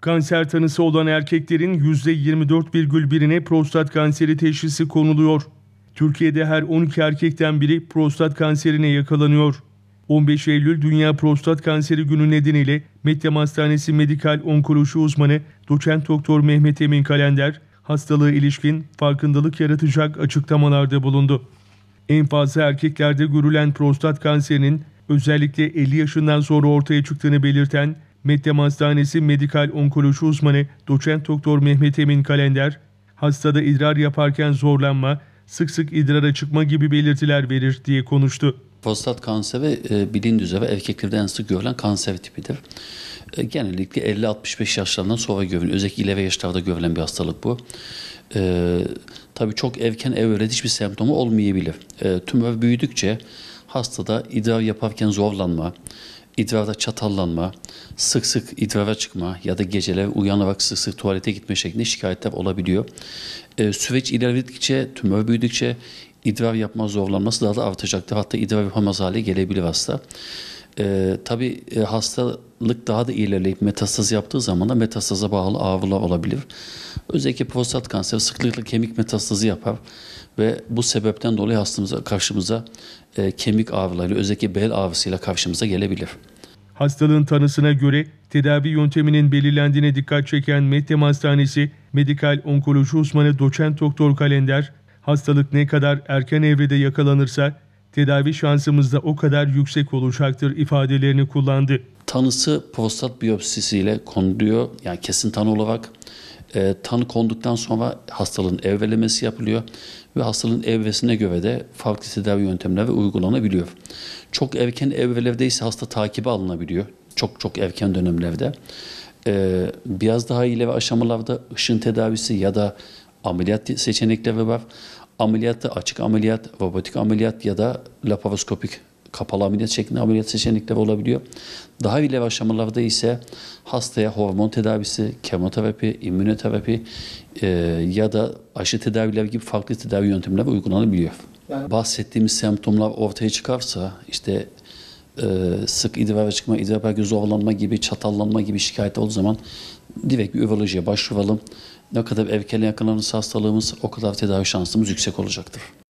Kanser tanısı olan erkeklerin %24,1'ine prostat kanseri teşhisi konuluyor. Türkiye'de her 12 erkekten biri prostat kanserine yakalanıyor. 15 Eylül Dünya Prostat Kanseri Günü nedeniyle Medyam Hastanesi Medikal Onkoloji Uzmanı Doçent Doktor Mehmet Emin Kalender, hastalığı ilişkin farkındalık yaratacak açıklamalarda bulundu. En fazla erkeklerde görülen prostat kanserinin özellikle 50 yaşından sonra ortaya çıktığını belirten Medyam Hastanesi Medikal Onkoloji Uzmanı Doçent Doktor Mehmet Emin Kalender, hastada idrar yaparken zorlanma, sık sık idrara çıkma gibi belirtiler verir diye konuştu. Prostat kanseri e, bilindiği üzere erkeklerde sık görülen kanser tipidir. E, genellikle 50-65 yaşlarından sonra görülen, özellikle ileri yaşlarda görülen bir hastalık bu. E, tabii çok erken evrede hiçbir semptomu olmayabilir. E, tümör büyüdükçe Hastada idrar yaparken zorlanma, idrarda çatallanma, sık sık idrara çıkma ya da geceler uyanarak sık sık tuvalete gitme şeklinde şikayetler olabiliyor. Ee, süreç ilerledikçe, tümör büyüdükçe idrar yapma zorlanması daha da artacaktır. Hatta idrar yapamaz hale gelebilir hasta. Ee, tabii e, hasta lık daha da ilerleyip metastaz yaptığı zaman da metastaza bağlı ağrılar olabilir. Özellikle prostat kanseri sıklıkla kemik metastazı yapar ve bu sebepten dolayı hastamıza karşımıza e, kemik ağrıları özellikle bel ağrısıyla karşımıza gelebilir. Hastalığın tanısına göre tedavi yönteminin belirlendiğine dikkat çeken Medyam Hastanesi Medikal Onkoloji Uzmanı Doçent Doktor Kalender, hastalık ne kadar erken evrede yakalanırsa tedavi şansımız da o kadar yüksek olacaktır ifadelerini kullandı. Tanısı prostat biyopsisiyle konuluyor. Yani kesin tanı olarak e, tanı konduktan sonra hastalığın evvelemesi yapılıyor ve hastalığın evvesine göre de farklı tedavi yöntemleri uygulanabiliyor. Çok erken evvelerde ise hasta takibi alınabiliyor. Çok çok erken dönemlerde. E, biraz daha ileri aşamalarda ışın tedavisi ya da ameliyat seçenekleri var. Ameliyatta açık ameliyat, robotik ameliyat ya da laparoskopik kapalı ameliyat şeklinde ameliyat seçenekleri olabiliyor. Daha ileri aşamalarda ise hastaya hormon tedavisi, kemoterapi, immünoterapi e, ya da aşı tedaviler gibi farklı tedavi yöntemleri uygulanabiliyor. Yani. Bahsettiğimiz semptomlar ortaya çıkarsa işte e, sık idrar çıkma, idrar belki zorlanma gibi, çatallanma gibi şikayet olduğu zaman direkt bir ürolojiye başvuralım. Ne kadar erken yakalanırsa hastalığımız o kadar tedavi şansımız yüksek olacaktır.